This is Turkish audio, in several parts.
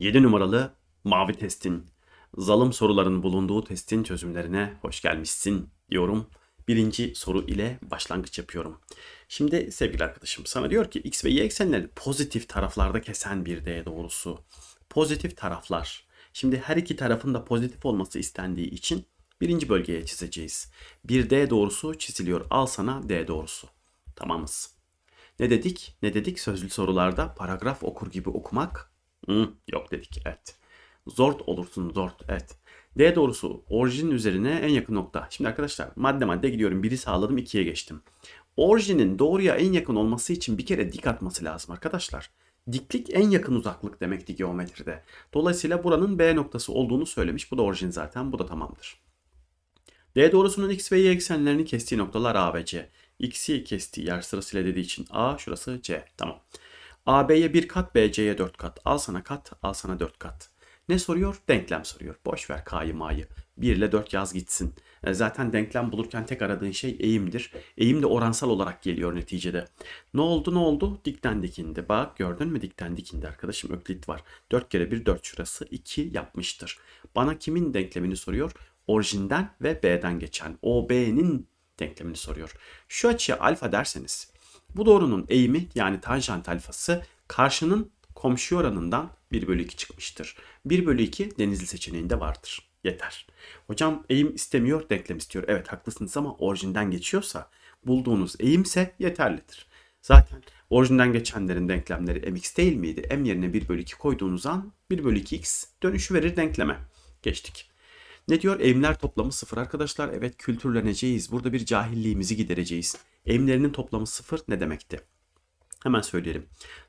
7 numaralı mavi testin, zalım soruların bulunduğu testin çözümlerine hoş gelmişsin diyorum. Birinci soru ile başlangıç yapıyorum. Şimdi sevgili arkadaşım sana diyor ki x ve y eksenleri pozitif taraflarda kesen bir d doğrusu. Pozitif taraflar. Şimdi her iki tarafın da pozitif olması istendiği için birinci bölgeye çizeceğiz. Bir d doğrusu çiziliyor. Al sana d doğrusu. Tamamız. Ne dedik? Ne dedik? Sözlü sorularda paragraf okur gibi okumak yok dedik. Evet. Zort olursun zort. Evet. D doğrusu orijinin üzerine en yakın nokta. Şimdi arkadaşlar madde madde gidiyorum. Biri sağladım ikiye geçtim. Orijinin doğruya en yakın olması için bir kere dik atması lazım arkadaşlar. Diklik en yakın uzaklık demekti geometride. Dolayısıyla buranın B noktası olduğunu söylemiş. Bu da orijin zaten. Bu da tamamdır. D doğrusunun x ve y eksenlerini kestiği noktalar A ve C. X'i kestiği yer sırasıyla dediği için A şurası C. Tamam. AB'ye 1 kat, BC'ye 4 kat. Al sana kat, al sana 4 kat. Ne soruyor? Denklem soruyor. Boş ver K'yı M'yı. 1 ile 4 yaz gitsin. E, zaten denklem bulurken tek aradığın şey eğimdir. Eğim de oransal olarak geliyor neticede. Ne oldu ne oldu? Dikten dikindi. Bak gördün mü dikten dikindi arkadaşım. Öklit var. 4 kere 1 4 şurası 2 yapmıştır. Bana kimin denklemini soruyor? Orijinden ve B'den geçen. O B'nin denklemini soruyor. Şu açıya alfa derseniz bu doğrunun eğimi yani tanjant alfası karşının komşu oranından 1 bölü 2 çıkmıştır. 1 bölü 2 denizli seçeneğinde vardır. Yeter. Hocam eğim istemiyor, denklem istiyor. Evet haklısınız ama orijinden geçiyorsa bulduğunuz eğimse yeterlidir. Zaten orijinden geçenlerin denklemleri mx değil miydi? m yerine 1 bölü 2 koyduğunuz an 1 bölü 2x dönüşü verir denkleme. Geçtik. Ne diyor? Eğimler toplamı sıfır arkadaşlar. Evet kültürleneceğiz. Burada bir cahilliğimizi gidereceğiz eğimlerinin toplamı sıfır ne demekti? Hemen söyleyelim.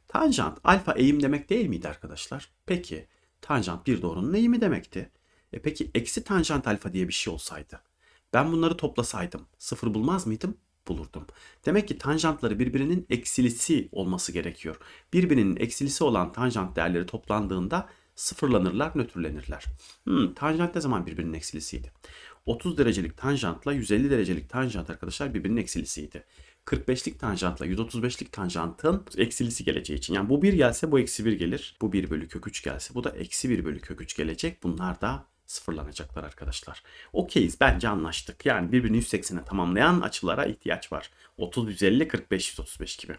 Tanjant alfa eğim demek değil miydi arkadaşlar? Peki tanjant bir doğrunun eğimi demekti. E peki eksi tanjant alfa diye bir şey olsaydı? Ben bunları toplasaydım sıfır bulmaz mıydım? bulurdum. Demek ki tanjantları birbirinin eksilisi olması gerekiyor. Birbirinin eksilisi olan tanjant değerleri toplandığında sıfırlanırlar, nötrlenirler. Hmm, tanjant ne zaman birbirinin eksilisiydi? 30 derecelik tanjantla 150 derecelik tanjant arkadaşlar birbirinin eksilisiydi. 45'lik tanjantla 135'lik tanjantın eksilisi geleceği için. Yani bu 1 gelse bu eksi 1 gelir. Bu 1 bölü kök 3 gelse bu da eksi 1 bölü kök 3 gelecek. Bunlar da sıfırlanacaklar arkadaşlar. Okeyiz bence anlaştık. Yani birbirini 180'e tamamlayan açılara ihtiyaç var. 30, 150, 45, 135 gibi.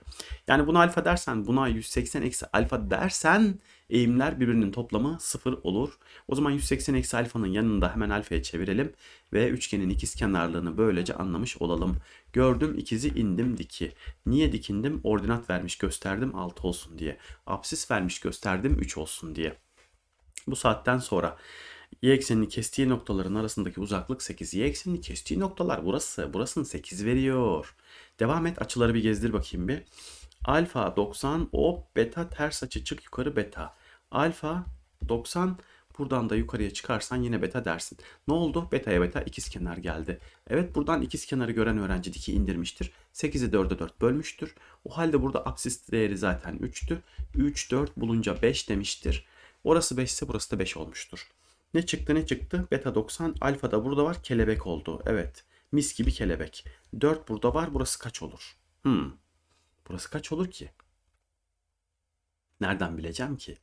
Yani buna alfa dersen buna 180 eksi alfa dersen eğimler birbirinin toplamı sıfır olur. O zaman 180 eksi alfanın yanında hemen alfaya çevirelim. Ve üçgenin ikiz kenarlığını böylece anlamış olalım. Gördüm ikizi indim diki. Niye dikindim? Ordinat vermiş gösterdim 6 olsun diye. Apsis vermiş gösterdim 3 olsun diye. Bu saatten sonra y eksenini kestiği noktaların arasındaki uzaklık 8. Y eksenini kestiği noktalar burası. Burasını 8 veriyor. Devam et açıları bir gezdir bakayım bir. Alfa 90 hop beta ters açı çık yukarı beta. Alfa 90 buradan da yukarıya çıkarsan yine beta dersin. Ne oldu? Beta'ya beta ikiz kenar geldi. Evet buradan ikiz kenarı gören öğrenci diki indirmiştir. 8'i 4'e 4 bölmüştür. O halde burada apsis değeri zaten 3'tü. 3 4 bulunca 5 demiştir. Orası 5 ise burası da 5 olmuştur. Ne çıktı ne çıktı? Beta 90 alfa da burada var kelebek oldu. Evet mis gibi kelebek. 4 burada var burası kaç olur? Hmm. Burası kaç olur ki? Nereden bileceğim ki?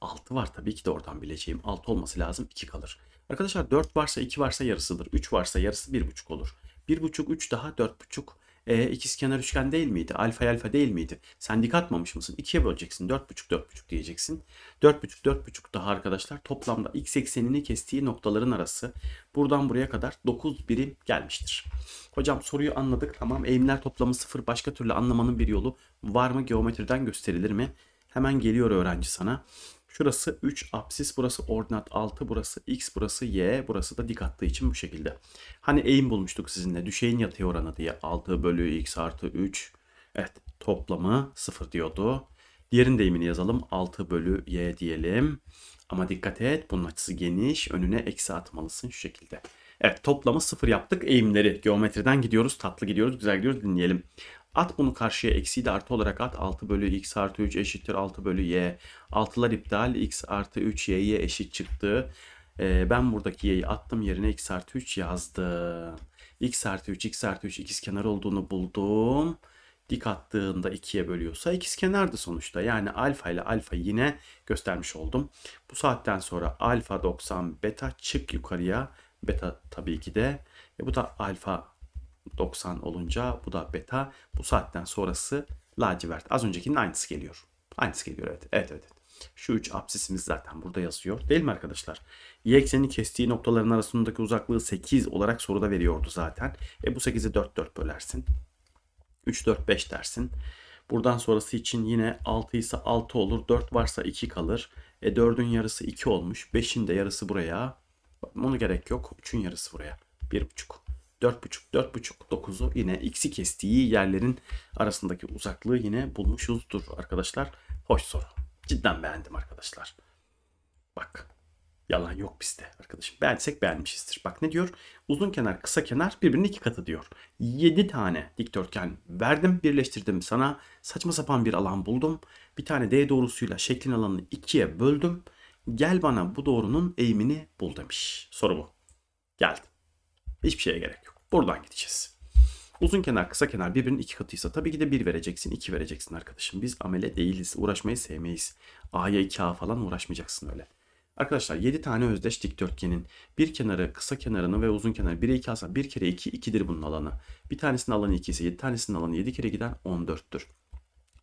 6 var tabii ki de oradan bileceğim. 6 olması lazım 2 kalır. Arkadaşlar 4 varsa 2 varsa yarısıdır. 3 varsa yarısı 1,5 olur. 1,5 3 daha 4,5 e, ikiz kenar üçgen değil miydi? Alfa alfa değil miydi? Sen dik atmamış mısın? İkiye böleceksin. Dört buçuk dört buçuk diyeceksin. Dört buçuk dört buçuk daha arkadaşlar toplamda x eksenini kestiği noktaların arası buradan buraya kadar 9 birim gelmiştir. Hocam soruyu anladık. Tamam eğimler toplamı sıfır. başka türlü anlamanın bir yolu var mı? Geometriden gösterilir mi? Hemen geliyor öğrenci sana. Şurası 3 apsis, burası ordinat 6, burası x, burası y, burası da dik attığı için bu şekilde. Hani eğim bulmuştuk sizinle. Düşeyin yatay oranı diye 6 bölü x artı 3. Evet toplamı 0 diyordu. Diğerin deyimini yazalım. 6 bölü y diyelim. Ama dikkat et bunun açısı geniş. Önüne eksi atmalısın şu şekilde. Evet toplamı 0 yaptık eğimleri. Geometriden gidiyoruz. Tatlı gidiyoruz. Güzel gidiyoruz. Dinleyelim. At bunu karşıya eksiyi de artı olarak at. 6 bölü x artı 3 eşittir 6 bölü y. 6'lar iptal. x artı 3 y'ye eşit çıktı. Ee, ben buradaki y'yi attım yerine x artı 3 yazdım. x artı 3 x artı 3 ikiz kenar olduğunu buldum. Dik attığında 2'ye bölüyorsa ikiz kenardı sonuçta. Yani alfa ile alfa yine göstermiş oldum. Bu saatten sonra alfa 90 beta çık yukarıya. Beta tabii ki de. E, bu da alfa 90 olunca bu da beta. Bu saatten sonrası lacivert. Az öncekinin aynısı geliyor. Aynısı geliyor evet. Evet evet. Şu üç absisimiz zaten burada yazıyor. Değil mi arkadaşlar? Y ekseni kestiği noktaların arasındaki uzaklığı 8 olarak soruda veriyordu zaten. E bu 8'i 4 4 bölersin. 3 4 5 dersin. Buradan sonrası için yine 6 ise 6 olur. 4 varsa 2 kalır. E 4'ün yarısı 2 olmuş. 5'in de yarısı buraya. Bunu gerek yok. 3'ün yarısı buraya. 1,5. 4.5, 4.5, 9'u yine x kestiği yerlerin arasındaki uzaklığı yine bulmuşuzdur arkadaşlar. Hoş soru. Cidden beğendim arkadaşlar. Bak yalan yok bizde arkadaşım. Beğensek beğenmişizdir. Bak ne diyor? Uzun kenar kısa kenar birbirinin iki katı diyor. 7 tane dikdörtgen verdim birleştirdim sana. Saçma sapan bir alan buldum. Bir tane D doğrusuyla şeklin alanını ikiye böldüm. Gel bana bu doğrunun eğimini bul demiş. Soru bu. Geldim. Hiçbir şeye gerek yok. Buradan gideceğiz. Uzun kenar kısa kenar birbirinin iki katıysa tabii ki de bir vereceksin iki vereceksin arkadaşım. Biz amele değiliz. Uğraşmayı sevmeyiz. A'ya 2A falan uğraşmayacaksın öyle. Arkadaşlar 7 tane özdeş dikdörtgenin bir kenarı kısa kenarını ve uzun kenarı 1'e 2 alsa 1 kere 2 2'dir bunun alanı. Bir tanesinin alanı 2 ise 7 tanesinin alanı 7 kere giden 14'tür.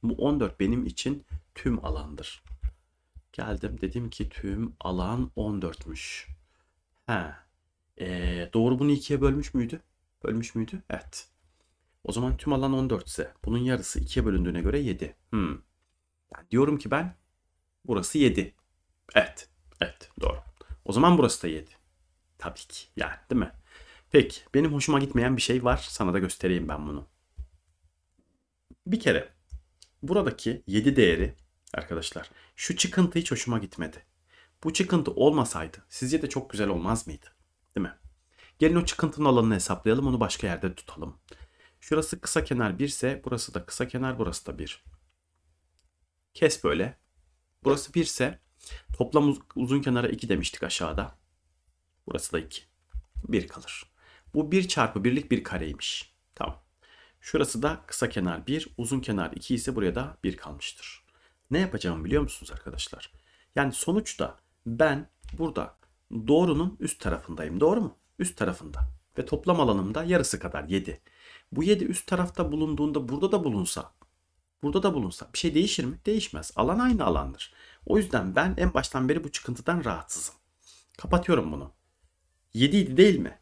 Bu 14 benim için tüm alandır. Geldim dedim ki tüm alan 14'müş. He. Ee, doğru bunu 2'ye bölmüş müydü? Ölmüş müydü? Evet. O zaman tüm alan 14 ise bunun yarısı 2'ye bölündüğüne göre 7. Hmm. Yani diyorum ki ben burası 7. Evet. Evet doğru. O zaman burası da 7. Tabii ki yani değil mi? Peki benim hoşuma gitmeyen bir şey var. Sana da göstereyim ben bunu. Bir kere buradaki 7 değeri arkadaşlar şu çıkıntı hiç hoşuma gitmedi. Bu çıkıntı olmasaydı sizce de çok güzel olmaz mıydı? Değil mi? Gelin o çıkıntının alanını hesaplayalım. Onu başka yerde tutalım. Şurası kısa kenar 1 ise burası da kısa kenar burası da 1. Kes böyle. Burası 1 ise toplam uz uzun kenara 2 demiştik aşağıda. Burası da 2. 1 kalır. Bu 1 çarpı birlik bir kareymiş. Tamam. Şurası da kısa kenar 1, uzun kenar 2 ise buraya da 1 kalmıştır. Ne yapacağımı biliyor musunuz arkadaşlar? Yani sonuçta ben burada doğrunun üst tarafındayım. Doğru mu? üst tarafında ve toplam alanımda yarısı kadar 7. Bu 7 üst tarafta bulunduğunda burada da bulunsa, burada da bulunsa bir şey değişir mi? Değişmez. Alan aynı alandır. O yüzden ben en baştan beri bu çıkıntıdan rahatsızım. Kapatıyorum bunu. 7 idi değil mi?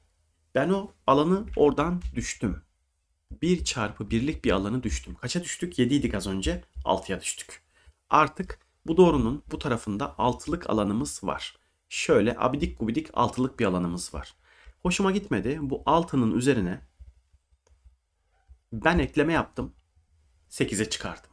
Ben o alanı oradan düştüm. 1 çarpı birlik bir alanı düştüm. Kaça düştük? 7 idik az önce. 6'ya düştük. Artık bu doğrunun bu tarafında altılık alanımız var. Şöyle abidik gubidik altılık bir alanımız var. Hoşuma gitmedi. Bu altının üzerine ben ekleme yaptım. 8'e çıkardım.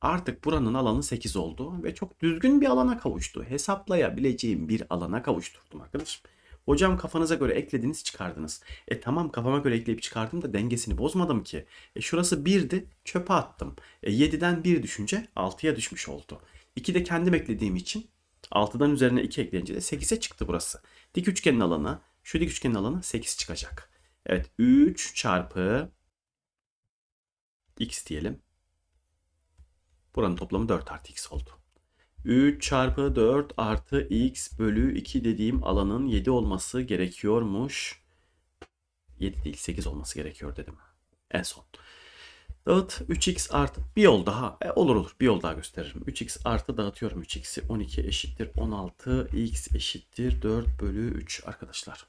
Artık buranın alanı 8 oldu ve çok düzgün bir alana kavuştu. Hesaplayabileceğim bir alana kavuşturdum arkadaşım. Hocam kafanıza göre eklediniz çıkardınız. E tamam kafama göre ekleyip çıkardım da dengesini bozmadım ki. E şurası 1'di çöpe attım. E 7'den 1 düşünce 6'ya düşmüş oldu. 2 de kendim eklediğim için 6'dan üzerine 2 ekleyince de 8'e çıktı burası. Dik üçgenin alanı şu dik üçgenin alanı 8 çıkacak. Evet 3 çarpı x diyelim. Buranın toplamı 4 artı x oldu. 3 çarpı 4 artı x bölü 2 dediğim alanın 7 olması gerekiyormuş. 7 değil 8 olması gerekiyor dedim. En son. Dağıt 3x artı bir yol daha. E, olur olur bir yol daha gösteririm. 3x artı dağıtıyorum 3x'i. 12 eşittir 16. x eşittir 4 bölü 3 arkadaşlar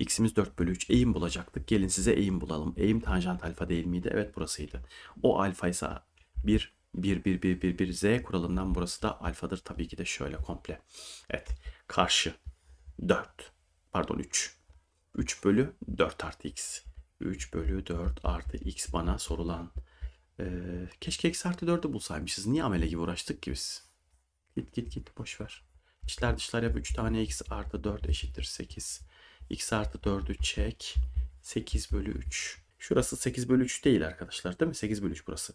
x'imiz 4 bölü 3 eğim bulacaktık. Gelin size eğim bulalım. Eğim tanjant alfa değil miydi? Evet burasıydı. O alfa ise 1, 1, 1, 1, 1, 1 z kuralından burası da alfadır. Tabii ki de şöyle komple. Evet karşı 4 pardon 3. 3 bölü 4 artı x. 3 bölü 4 artı x bana sorulan. Ee, keşke x artı 4'ü bulsaymışız. Niye amele gibi uğraştık ki biz? Git git git boş ver. İçler dışlar yap 3 tane x artı 4 eşittir 8 x artı 4'ü çek. 8 bölü 3. Şurası 8 bölü 3 değil arkadaşlar değil mi? 8 bölü 3 burası.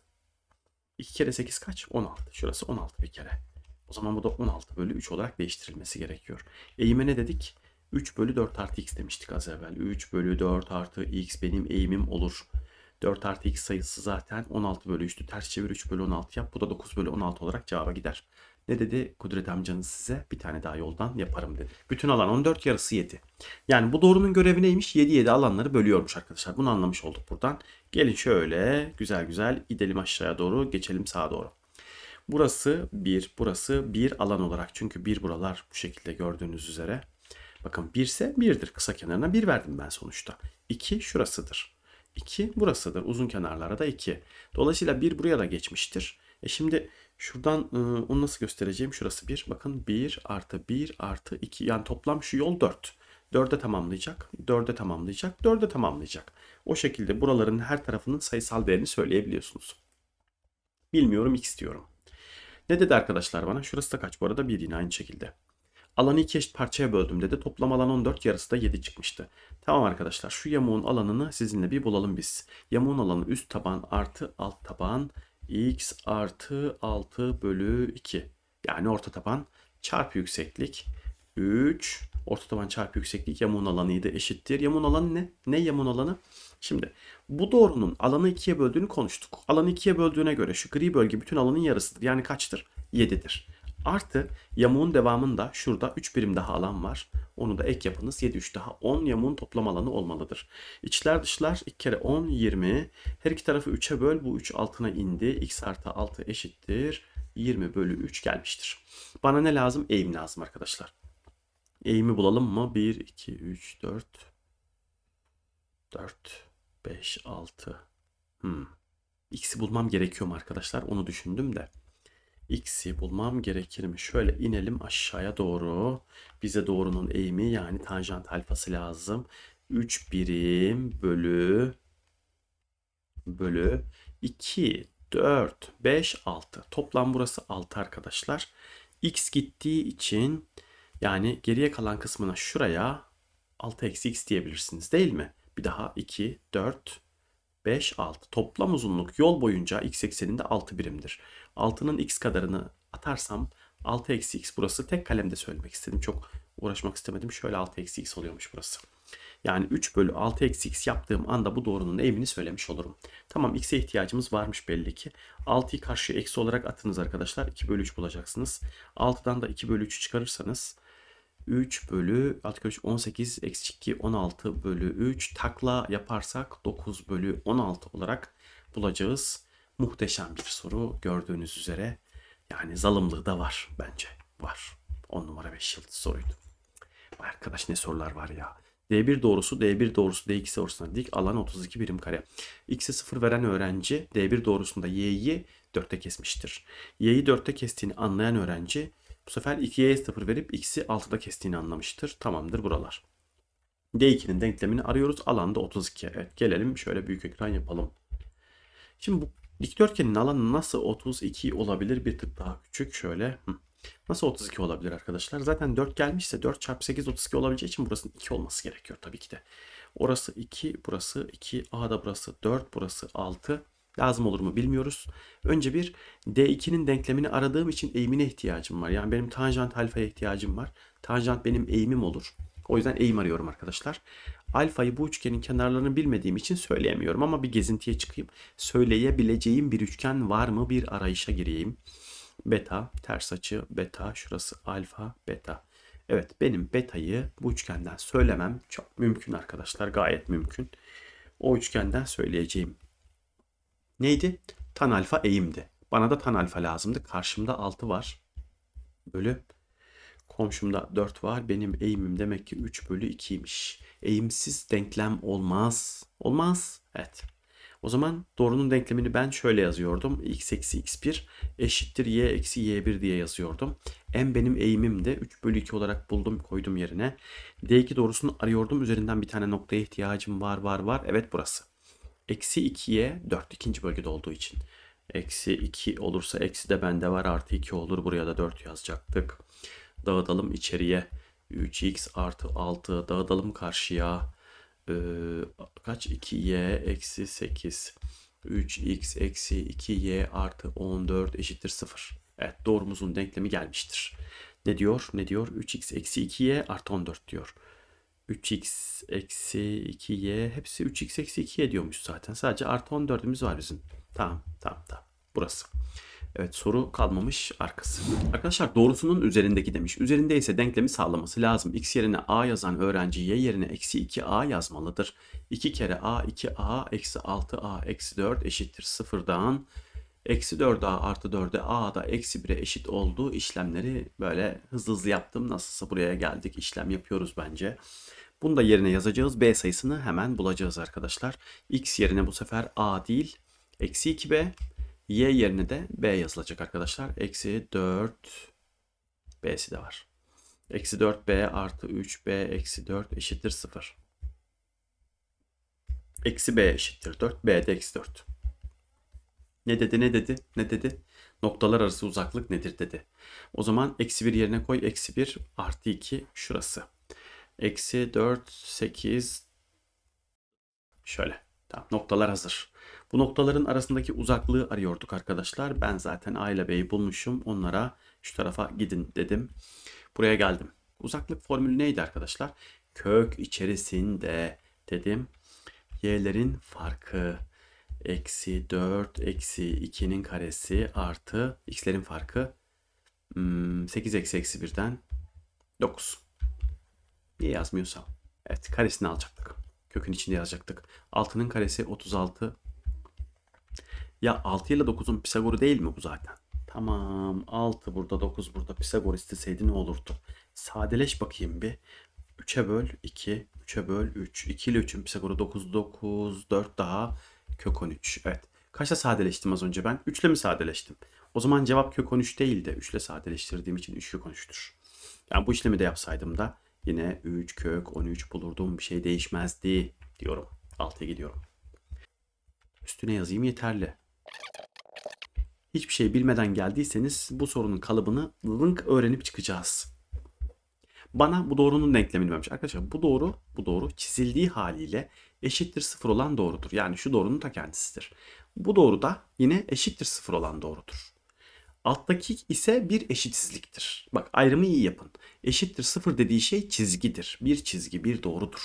2 kere 8 kaç? 16. Şurası 16 bir kere. O zaman bu da 16 bölü 3 olarak değiştirilmesi gerekiyor. Eğime ne dedik? 3 bölü 4 artı x demiştik az evvel. 3 bölü 4 artı x benim eğimim olur. 4 artı x sayısı zaten 16 bölü 3'tü. Ters çevir 3 bölü 16 yap. Bu da 9 bölü 16 olarak cevaba gider. Ne dedi? Kudret amcanız size bir tane daha yoldan yaparım dedi. Bütün alan 14 yarısı 7. Yani bu doğrunun görevi neymiş? 7 7 alanları bölüyormuş arkadaşlar. Bunu anlamış olduk buradan. Gelin şöyle güzel güzel gidelim aşağıya doğru geçelim sağa doğru. Burası 1 burası 1 alan olarak. Çünkü 1 buralar bu şekilde gördüğünüz üzere. Bakın 1 ise 1'dir. Kısa kenarına 1 verdim ben sonuçta. 2 şurasıdır. 2 burasıdır. Uzun kenarlara da 2. Dolayısıyla 1 buraya da geçmiştir. E şimdi Şuradan e, onu nasıl göstereceğim? Şurası 1. Bakın 1 artı 1 artı 2. Yani toplam şu yol 4. 4'e tamamlayacak, 4'e tamamlayacak, 4'e tamamlayacak. O şekilde buraların her tarafının sayısal değerini söyleyebiliyorsunuz. Bilmiyorum x diyorum. Ne dedi arkadaşlar bana? Şurası da kaç bu arada? 1 yine aynı şekilde. Alanı iki eşit parçaya böldüm dedi. Toplam alan 14 yarısı da 7 çıkmıştı. Tamam arkadaşlar şu yamuğun alanını sizinle bir bulalım biz. Yamuğun alanı üst taban artı alt taban x artı 6 bölü 2. Yani orta taban çarpı yükseklik 3 orta taban çarpı yükseklik yamuğun alanıydı eşittir. Yamuğun alanı ne? Ne yamuğun alanı? Şimdi bu doğrunun alanı ikiye böldüğünü konuştuk. Alanı ikiye böldüğüne göre şu gri bölge bütün alanın yarısıdır. Yani kaçtır? 7'dir. Artı yamuğun devamında şurada 3 birim daha alan var. Onu da ek yapınız. 7, 3 daha 10 yamuğun toplam alanı olmalıdır. İçler dışlar 2 kere 10, 20. Her iki tarafı 3'e böl. Bu 3 altına indi. X artı 6 eşittir. 20 bölü 3 gelmiştir. Bana ne lazım? Eğim lazım arkadaşlar. Eğimi bulalım mı? 1, 2, 3, 4, 4, 5, 6. Hmm. X'i bulmam gerekiyor mu arkadaşlar? Onu düşündüm de x'i bulmam gerekir mi? Şöyle inelim aşağıya doğru. Bize doğrunun eğimi yani tanjant alfası lazım. 3 birim bölü bölü 2, 4, 5, 6. Toplam burası 6 arkadaşlar. x gittiği için yani geriye kalan kısmına şuraya 6 eksi x diyebilirsiniz değil mi? Bir daha 2, 4, 5, 6. Toplam uzunluk yol boyunca x ekseninde 6 birimdir. 6'nın x kadarını atarsam 6 eksi x burası tek kalemde söylemek istedim. Çok uğraşmak istemedim. Şöyle 6 eksi x oluyormuş burası. Yani 3 bölü 6 eksi x yaptığım anda bu doğrunun eğimini söylemiş olurum. Tamam x'e ihtiyacımız varmış belli ki. 6'yı karşıya eksi olarak atınız arkadaşlar. 2 bölü 3 bulacaksınız. 6'dan da 2 bölü 3 çıkarırsanız 3 bölü artık 3 18 eksi 2 16 bölü 3 takla yaparsak 9 bölü 16 olarak bulacağız. Muhteşem bir soru gördüğünüz üzere. Yani zalımlığı da var bence. Var. 10 numara 5 yıldız soruydu. Vay arkadaş ne sorular var ya. D1 doğrusu D1 doğrusu D2 doğrusuna dik alan 32 birim kare. X'e 0 veren öğrenci D1 doğrusunda Y'yi 4'te kesmiştir. Y'yi 4'te kestiğini anlayan öğrenci bu sefer 2'ye 0 verip x'i 6'da kestiğini anlamıştır. Tamamdır buralar. D2'nin denklemini arıyoruz. Alanda 32. Evet gelelim şöyle büyük ekran yapalım. Şimdi bu dikdörtgenin alanı nasıl 32 olabilir? Bir tık daha küçük şöyle. Nasıl 32 olabilir arkadaşlar? Zaten 4 gelmişse 4 çarpı 8 32 olabileceği için burasının 2 olması gerekiyor tabii ki de. Orası 2, burası 2, A da burası 4, burası 6 lazım olur mu bilmiyoruz. Önce bir D2'nin denklemini aradığım için eğimine ihtiyacım var. Yani benim tanjant alfaya ihtiyacım var. Tanjant benim eğimim olur. O yüzden eğim arıyorum arkadaşlar. Alfayı bu üçgenin kenarlarını bilmediğim için söyleyemiyorum ama bir gezintiye çıkayım. Söyleyebileceğim bir üçgen var mı bir arayışa gireyim. Beta, ters açı, beta, şurası alfa, beta. Evet benim betayı bu üçgenden söylemem çok mümkün arkadaşlar gayet mümkün. O üçgenden söyleyeceğim neydi? Tan alfa eğimdi. Bana da tan alfa lazımdı. Karşımda 6 var. Bölü komşumda 4 var. Benim eğimim demek ki 3 bölü 2'ymiş. Eğimsiz denklem olmaz. Olmaz. Evet. O zaman doğrunun denklemini ben şöyle yazıyordum. x eksi x1 eşittir y eksi y1 diye yazıyordum. M benim eğimim de 3 bölü 2 olarak buldum koydum yerine. D2 doğrusunu arıyordum. Üzerinden bir tane noktaya ihtiyacım var var var. Evet burası. Eksi 2'ye 4 ikinci bölgede olduğu için. Eksi 2 olursa eksi de bende var artı 2 olur. Buraya da 4 yazacaktık. Dağıtalım içeriye. 3x artı 6 dağıtalım karşıya. Ee, kaç 2y eksi 8. 3x eksi 2y artı 14 eşittir 0. Evet doğrumuzun denklemi gelmiştir. Ne diyor? Ne diyor? 3x eksi 2y artı 14 diyor. 3x eksi 2y hepsi 3x eksi 2y diyormuş zaten. Sadece artı 14'ümüz var bizim. Tamam tamam tamam. Burası. Evet soru kalmamış arkası. Arkadaşlar doğrusunun üzerindeki demiş. Üzerinde ise denklemi sağlaması lazım. X yerine A yazan öğrenci Y yerine eksi 2A yazmalıdır. 2 kere A 2A eksi 6A eksi 4 eşittir sıfırdan Eksi 4a artı 4'e a da eksi 1'e eşit olduğu işlemleri böyle hızlı hızlı yaptım. Nasılsa buraya geldik işlem yapıyoruz bence. Bunu da yerine yazacağız. B sayısını hemen bulacağız arkadaşlar. X yerine bu sefer a değil eksi 2b. Y yerine de b yazılacak arkadaşlar. Eksi 4 b'si de var. Eksi 4b artı 3b eksi 4 eşittir 0. Eksi b eşittir 4. b de eksi 4. Ne dedi ne dedi ne dedi? Noktalar arası uzaklık nedir dedi. O zaman eksi 1 yerine koy. Eksi 1 artı 2 şurası. Eksi 4, 8. Şöyle. Tamam noktalar hazır. Bu noktaların arasındaki uzaklığı arıyorduk arkadaşlar. Ben zaten A ile B'yi bulmuşum. Onlara şu tarafa gidin dedim. Buraya geldim. Uzaklık formülü neydi arkadaşlar? Kök içerisinde dedim. Y'lerin farkı eksi 4 eksi 2'nin karesi artı x'lerin farkı 8 hmm, eksi eksi 1'den 9. Niye yazmıyorsam. Evet karesini alacaktık. Kökün içinde yazacaktık. 6'nın karesi 36. Ya 6 ile 9'un Pisagor'u değil mi bu zaten? Tamam 6 burada 9 burada Pisagor isteseydi ne olurdu? Sadeleş bakayım bir. 3'e böl 2, 3'e böl 3. 2 ile 3'ün Pisagor'u 9, 9, 4 daha. Kök 13. Evet. kaçta sadeleştim az önce ben? 3 ile mi sadeleştim? O zaman cevap kök 13 değil de 3 ile sadeleştirdiğim için 3 kök 13'tür. Yani bu işlemi de yapsaydım da yine 3 kök 13 bulurdum. Bir şey değişmezdi diyorum. 6'ya gidiyorum. Üstüne yazayım yeterli. Hiçbir şey bilmeden geldiyseniz bu sorunun kalıbını link öğrenip çıkacağız. Bana bu doğrunun denklemini vermiş. Arkadaşlar bu doğru, bu doğru çizildiği haliyle eşittir sıfır olan doğrudur. Yani şu doğrunun ta kendisidir. Bu doğru da yine eşittir sıfır olan doğrudur. Alttaki ise bir eşitsizliktir. Bak ayrımı iyi yapın. Eşittir sıfır dediği şey çizgidir. Bir çizgi bir doğrudur.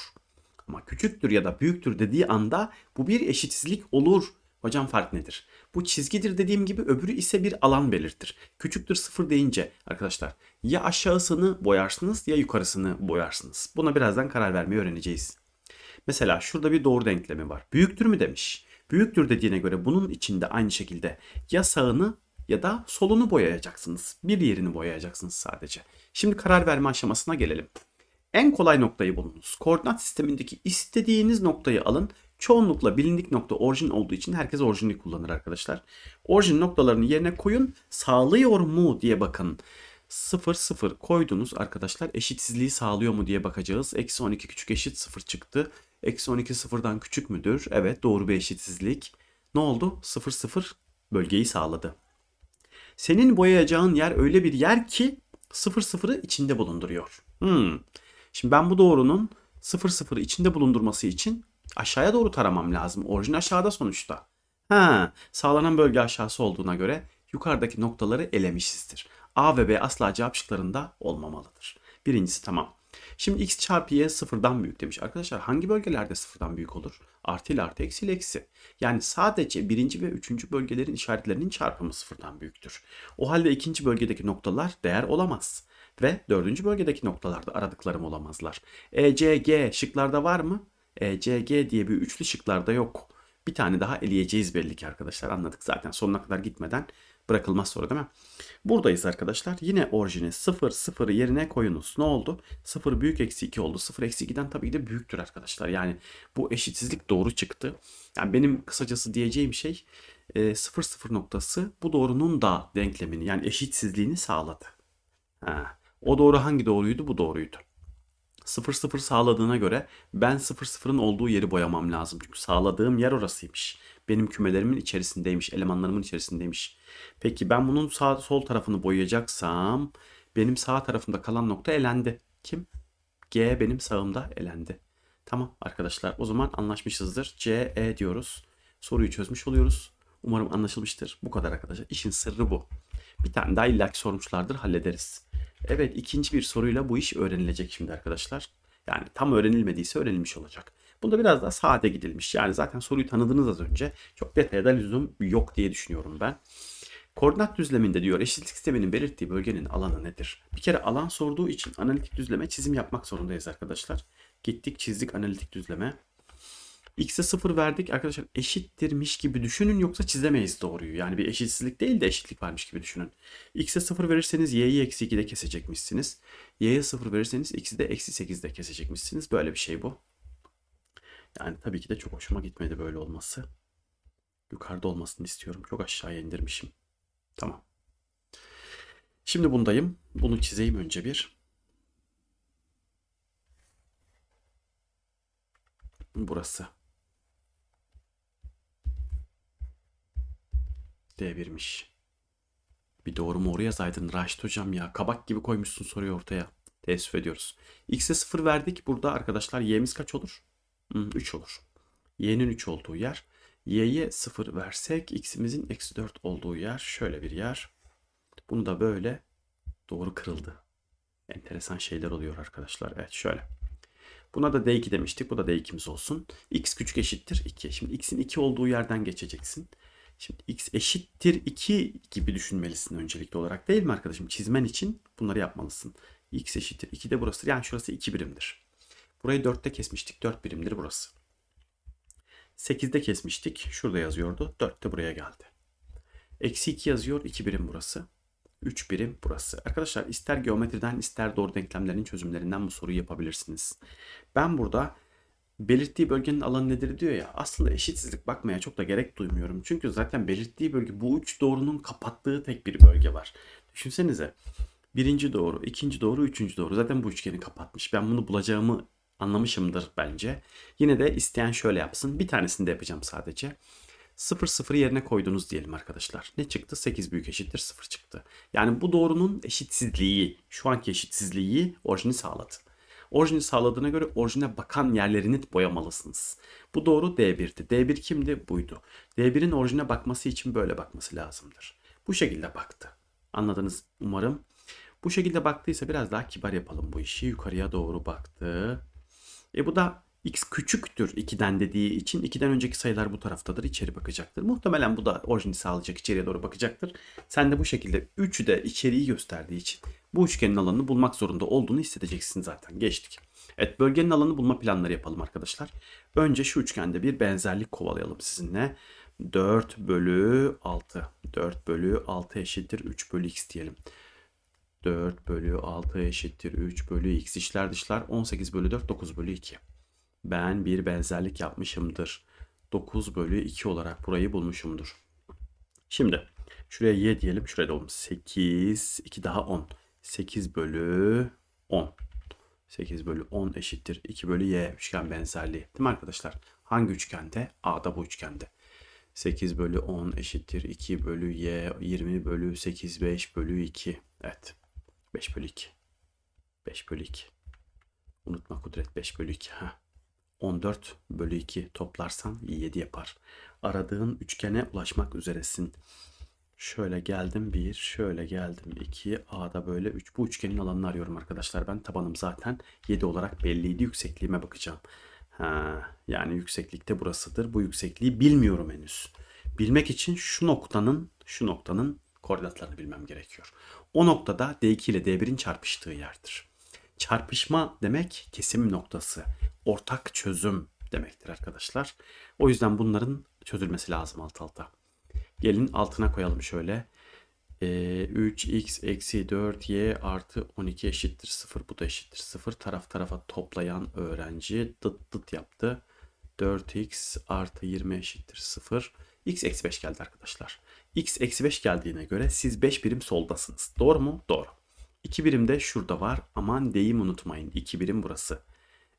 Ama küçüktür ya da büyüktür dediği anda bu bir eşitsizlik olur. Hocam fark nedir? Bu çizgidir dediğim gibi öbürü ise bir alan belirtir. Küçüktür sıfır deyince arkadaşlar ya aşağısını boyarsınız ya yukarısını boyarsınız. Buna birazdan karar vermeyi öğreneceğiz. Mesela şurada bir doğru denklemi var. Büyüktür mü demiş. Büyüktür dediğine göre bunun içinde aynı şekilde ya sağını ya da solunu boyayacaksınız. Bir yerini boyayacaksınız sadece. Şimdi karar verme aşamasına gelelim. En kolay noktayı bulunuz. Koordinat sistemindeki istediğiniz noktayı alın Çoğunlukla bilindik nokta orijin olduğu için herkes orijini kullanır arkadaşlar. Orijin noktalarını yerine koyun. Sağlıyor mu diye bakın. 0 0 koydunuz arkadaşlar. Eşitsizliği sağlıyor mu diye bakacağız. Eksi 12 küçük eşit 0 çıktı. Eksi 12 sıfırdan küçük müdür? Evet doğru bir eşitsizlik. Ne oldu? 0 0 bölgeyi sağladı. Senin boyayacağın yer öyle bir yer ki 0 0'ı içinde bulunduruyor. Hmm. Şimdi ben bu doğrunun 0 0'ı içinde bulundurması için Aşağıya doğru taramam lazım. Orijin aşağıda sonuçta. Ha, sağlanan bölge aşağısı olduğuna göre yukarıdaki noktaları elemişizdir. A ve B asla cevap şıklarında olmamalıdır. Birincisi tamam. Şimdi x çarpı y sıfırdan büyük demiş. Arkadaşlar hangi bölgelerde sıfırdan büyük olur? Artı ile artı eksi ile eksi. Yani sadece birinci ve üçüncü bölgelerin işaretlerinin çarpımı sıfırdan büyüktür. O halde ikinci bölgedeki noktalar değer olamaz. Ve dördüncü bölgedeki noktalarda aradıklarım olamazlar. E, C, G şıklarda var mı? E, CG diye bir üçlü şıklarda yok. Bir tane daha eleyeceğiz belli ki arkadaşlar. Anladık zaten sonuna kadar gitmeden bırakılmaz soru değil mi? Buradayız arkadaşlar. Yine orijini 0 0 yerine koyunuz. Ne oldu? 0 büyük eksi 2 oldu. 0 eksi 2'den tabii ki de büyüktür arkadaşlar. Yani bu eşitsizlik doğru çıktı. Yani benim kısacası diyeceğim şey 0 e, 0 noktası bu doğrunun da denklemini yani eşitsizliğini sağladı. Ha. O doğru hangi doğruydu? Bu doğruydu. 0-0 sağladığına göre ben 0-0'ın olduğu yeri boyamam lazım. Çünkü sağladığım yer orasıymış. Benim kümelerimin içerisindeymiş, elemanlarımın içerisindeymiş. Peki ben bunun sağ sol tarafını boyayacaksam benim sağ tarafımda kalan nokta elendi. Kim? G benim sağımda elendi. Tamam arkadaşlar o zaman anlaşmışızdır. C, E diyoruz. Soruyu çözmüş oluyoruz. Umarım anlaşılmıştır. Bu kadar arkadaşlar. İşin sırrı bu. Bir tane daha illaki sormuşlardır hallederiz. Evet ikinci bir soruyla bu iş öğrenilecek şimdi arkadaşlar. Yani tam öğrenilmediyse öğrenilmiş olacak. Bunda biraz daha sade gidilmiş. Yani zaten soruyu tanıdınız az önce. Çok detaya da lüzum yok diye düşünüyorum ben. Koordinat düzleminde diyor eşitlik sisteminin belirttiği bölgenin alanı nedir? Bir kere alan sorduğu için analitik düzleme çizim yapmak zorundayız arkadaşlar. Gittik çizdik analitik düzleme x'e 0 verdik arkadaşlar eşittirmiş gibi düşünün yoksa çizemeyiz doğruyu. Yani bir eşitsizlik değil de eşitlik varmış gibi düşünün. x'e 0 verirseniz y'yi eksi 2'de kesecekmişsiniz. y'ye 0 verirseniz x'i de eksi 8'de kesecekmişsiniz. Böyle bir şey bu. Yani tabii ki de çok hoşuma gitmedi böyle olması. Yukarıda olmasını istiyorum. Çok aşağıya indirmişim. Tamam. Şimdi bundayım. Bunu çizeyim önce bir. Burası. d Bir doğru mu oraya saydın Raşit hocam ya. Kabak gibi koymuşsun soruyu ortaya. Teessüf ediyoruz. X'e 0 verdik. Burada arkadaşlar Y'miz kaç olur? Hmm, 3 olur. Y'nin 3 olduğu yer. Y'ye 0 versek X'imizin eksi 4 olduğu yer. Şöyle bir yer. Bunu da böyle doğru kırıldı. Enteresan şeyler oluyor arkadaşlar. Evet şöyle. Buna da D2 demiştik. Bu da D2'miz olsun. X küçük eşittir 2. Şimdi X'in 2 olduğu yerden geçeceksin. Şimdi x eşittir 2 gibi düşünmelisin öncelikli olarak değil mi arkadaşım? Çizmen için bunları yapmalısın. x eşittir 2 de burası Yani şurası 2 birimdir. Burayı 4'te kesmiştik. 4 birimdir burası. 8'de kesmiştik. Şurada yazıyordu. 4'te buraya geldi. Eksi 2 yazıyor. 2 birim burası. 3 birim burası. Arkadaşlar ister geometriden ister doğru denklemlerin çözümlerinden bu soruyu yapabilirsiniz. Ben burada belirttiği bölgenin alanı nedir diyor ya. Aslında eşitsizlik bakmaya çok da gerek duymuyorum. Çünkü zaten belirttiği bölge bu üç doğrunun kapattığı tek bir bölge var. Düşünsenize. Birinci doğru, ikinci doğru, üçüncü doğru. Zaten bu üçgeni kapatmış. Ben bunu bulacağımı anlamışımdır bence. Yine de isteyen şöyle yapsın. Bir tanesini de yapacağım sadece. 0 0 yerine koydunuz diyelim arkadaşlar. Ne çıktı? 8 büyük eşittir 0 çıktı. Yani bu doğrunun eşitsizliği, şu anki eşitsizliği orijini sağladı. Orijini sağladığına göre orijine bakan yerlerini boyamalısınız. Bu doğru D1'di. D1 kimdi? Buydu. D1'in orijine bakması için böyle bakması lazımdır. Bu şekilde baktı. Anladınız umarım. Bu şekilde baktıysa biraz daha kibar yapalım bu işi. Yukarıya doğru baktı. E bu da x küçüktür 2'den dediği için 2'den önceki sayılar bu taraftadır. içeri bakacaktır. Muhtemelen bu da orijini sağlayacak. içeriye doğru bakacaktır. Sen de bu şekilde 3'ü de içeriği gösterdiği için bu üçgenin alanını bulmak zorunda olduğunu hissedeceksin zaten. Geçtik. Evet bölgenin alanı bulma planları yapalım arkadaşlar. Önce şu üçgende bir benzerlik kovalayalım sizinle. 4 bölü 6. 4 bölü 6 eşittir 3 bölü x diyelim. 4 bölü 6 eşittir 3 bölü x içler dışlar 18 bölü 4 9 bölü 2. Ben bir benzerlik yapmışımdır. 9 bölü 2 olarak burayı bulmuşumdur. Şimdi şuraya y diyelim şuraya da 8 2 daha 10. 8 bölü 10. 8 bölü 10 eşittir 2 bölü y üçgen benzerliği. Değil mi arkadaşlar? Hangi üçgende? A'da bu üçgende. 8 bölü 10 eşittir 2 bölü y 20 bölü 8 5 bölü 2. Evet. 5 bölü 2. 5 bölü 2. Unutma kudret 5 bölü 2. Heh. 14 bölü 2 toplarsan 7 yapar. Aradığın üçgene ulaşmak üzeresin. Şöyle geldim 1, şöyle geldim 2, A'da böyle 3. Bu üçgenin alanını arıyorum arkadaşlar. Ben tabanım zaten 7 olarak belliydi. Yüksekliğime bakacağım. Ha, yani yükseklikte burasıdır. Bu yüksekliği bilmiyorum henüz. Bilmek için şu noktanın, şu noktanın koordinatlarını bilmem gerekiyor. O noktada D2 ile D1'in çarpıştığı yerdir. Çarpışma demek kesim noktası. Ortak çözüm demektir arkadaşlar. O yüzden bunların çözülmesi lazım alt alta. Gelin altına koyalım şöyle. E, ee, 3x eksi 4y artı 12 eşittir 0. Bu da eşittir 0. Taraf tarafa toplayan öğrenci dıt dıt yaptı. 4x artı 20 eşittir 0. x eksi 5 geldi arkadaşlar. x eksi 5 geldiğine göre siz 5 birim soldasınız. Doğru mu? Doğru. 2 birim de şurada var. Aman deyim unutmayın. 2 birim burası.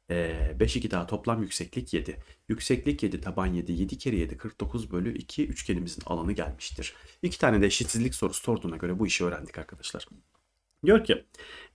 5-2 daha toplam yükseklik 7. Yükseklik 7, taban 7, 7 kere 7, 49 bölü 2 üçgenimizin alanı gelmiştir. İki tane de eşitsizlik sorusu sorduğuna göre bu işi öğrendik arkadaşlar. Diyor ki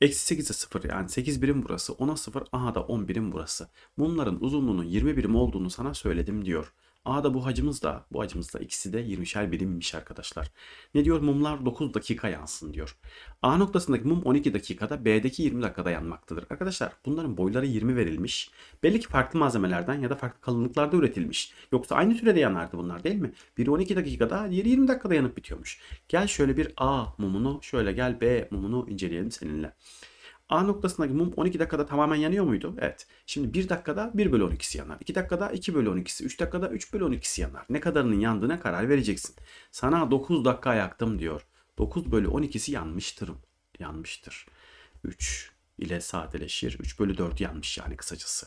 eksi 8'e 0 yani 8 birim burası 10'a 0 aha da 10 birim burası. Bunların uzunluğunun 20 birim olduğunu sana söyledim diyor. A'da bu hacımız da bu hacımız da ikisi de 20'şer birimmiş arkadaşlar. Ne diyor? Mumlar 9 dakika yansın diyor. A noktasındaki mum 12 dakikada B'deki 20 dakikada yanmaktadır. Arkadaşlar bunların boyları 20 verilmiş. Belli ki farklı malzemelerden ya da farklı kalınlıklarda üretilmiş. Yoksa aynı sürede yanardı bunlar değil mi? Biri 12 dakikada diğeri 20 dakikada yanıp bitiyormuş. Gel şöyle bir A mumunu şöyle gel B mumunu inceleyelim seninle. A noktasındaki mum 12 dakikada tamamen yanıyor muydu? Evet. Şimdi 1 dakikada 1 bölü 12'si yanar. 2 dakikada 2 bölü 12'si. 3 dakikada 3 bölü 12'si yanar. Ne kadarının yandığına karar vereceksin. Sana 9 dakika yaktım diyor. 9 bölü 12'si yanmıştır. Yanmıştır. 3 ile sadeleşir. 3 bölü 4 yanmış yani kısacası.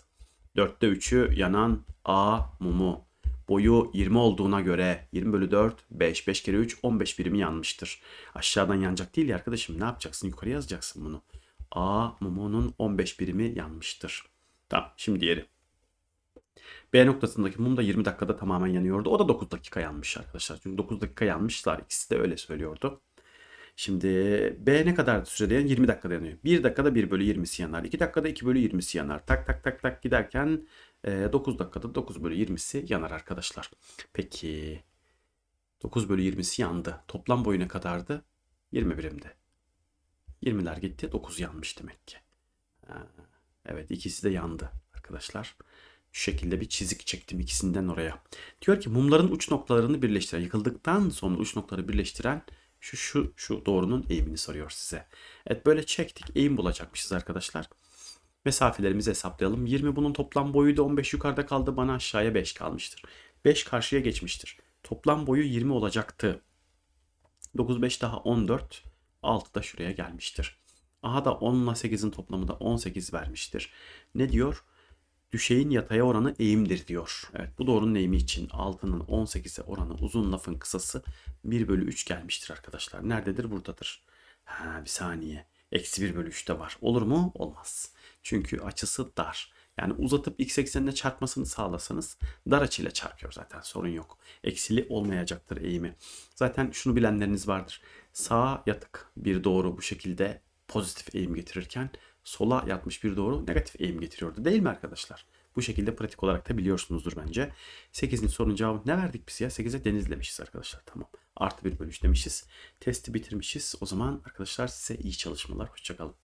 4'te 3'ü yanan A mumu boyu 20 olduğuna göre 20 bölü 4 5 5 kere 3 15 birimi yanmıştır. Aşağıdan yanacak değil ya arkadaşım ne yapacaksın yukarı yazacaksın bunu. A mumunun 15 birimi yanmıştır. Tamam şimdi diğeri. B noktasındaki mum da 20 dakikada tamamen yanıyordu. O da 9 dakika yanmış arkadaşlar. Çünkü 9 dakika yanmışlar. İkisi de öyle söylüyordu. Şimdi B ne kadar sürede yanıyor? 20 dakikada yanıyor. 1 dakikada 1 bölü 20'si yanar. 2 dakikada 2 bölü 20'si yanar. Tak tak tak tak giderken 9 e, dakikada 9 bölü 20'si yanar arkadaşlar. Peki 9 bölü 20'si yandı. Toplam boyu ne kadardı? 20 birimdi. 20'ler gitti. 9 yanmış demek ki. Evet ikisi de yandı arkadaşlar. Şu şekilde bir çizik çektim ikisinden oraya. Diyor ki mumların uç noktalarını birleştiren, yıkıldıktan sonra uç noktaları birleştiren şu şu şu doğrunun eğimini soruyor size. Evet böyle çektik eğim bulacakmışız arkadaşlar. Mesafelerimizi hesaplayalım. 20 bunun toplam boyu da 15 yukarıda kaldı. Bana aşağıya 5 kalmıştır. 5 karşıya geçmiştir. Toplam boyu 20 olacaktı. 9 5 daha 14. 6 da şuraya gelmiştir. Aha da 10 ile 8'in toplamı da 18 vermiştir. Ne diyor? Düşeğin yataya oranı eğimdir diyor. Evet bu doğrunun eğimi için 6'nın 18'e oranı uzun lafın kısası 1 bölü 3 gelmiştir arkadaşlar. Nerededir? Buradadır. Ha bir saniye. Eksi 1 bölü 3 de var. Olur mu? Olmaz. Çünkü açısı dar. Yani uzatıp x eksenine çarpmasını sağlasanız dar açıyla çarpıyor zaten sorun yok. Eksili olmayacaktır eğimi. Zaten şunu bilenleriniz vardır sağa yatık bir doğru bu şekilde pozitif eğim getirirken sola yatmış bir doğru negatif eğim getiriyordu değil mi arkadaşlar? Bu şekilde pratik olarak da biliyorsunuzdur bence. 8'in sorunun cevabı ne verdik biz ya? 8'e deniz demişiz arkadaşlar. Tamam. Artı 1 bölü 3 demişiz. Testi bitirmişiz. O zaman arkadaşlar size iyi çalışmalar. Hoşçakalın.